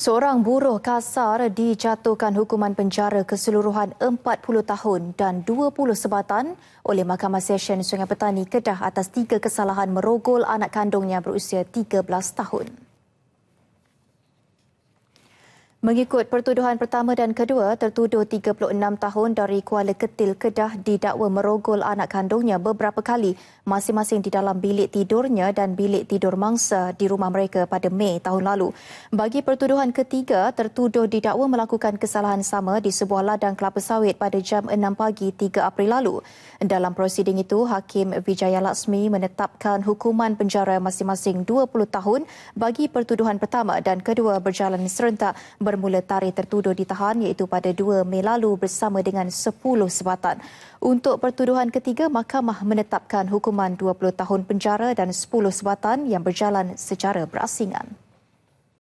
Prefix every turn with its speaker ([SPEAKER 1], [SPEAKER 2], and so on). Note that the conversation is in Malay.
[SPEAKER 1] Seorang buruh kasar dijatuhkan hukuman penjara keseluruhan 40 tahun dan 20 sebatan oleh Mahkamah Sesyen Sungai Petani Kedah atas tiga kesalahan merogol anak kandungnya berusia 13 tahun. Mengikut pertuduhan pertama dan kedua, tertuduh 36 tahun dari Kuala Ketil Kedah didakwa merogol anak kandungnya beberapa kali masing-masing di dalam bilik tidurnya dan bilik tidur mangsa di rumah mereka pada Mei tahun lalu. Bagi pertuduhan ketiga, tertuduh didakwa melakukan kesalahan sama di sebuah ladang kelapa sawit pada jam 6 pagi 3 April lalu. Dalam prosiding itu, Hakim Vijaya Laksmi menetapkan hukuman penjara masing-masing 20 tahun bagi pertuduhan pertama dan kedua berjalan serentak bermula tarikh tertuduh ditahan iaitu pada 2 Mei lalu bersama dengan 10 sebatan. Untuk pertuduhan ketiga, mahkamah menetapkan hukuman 20 tahun penjara dan 10 sebatan yang berjalan secara berasingan.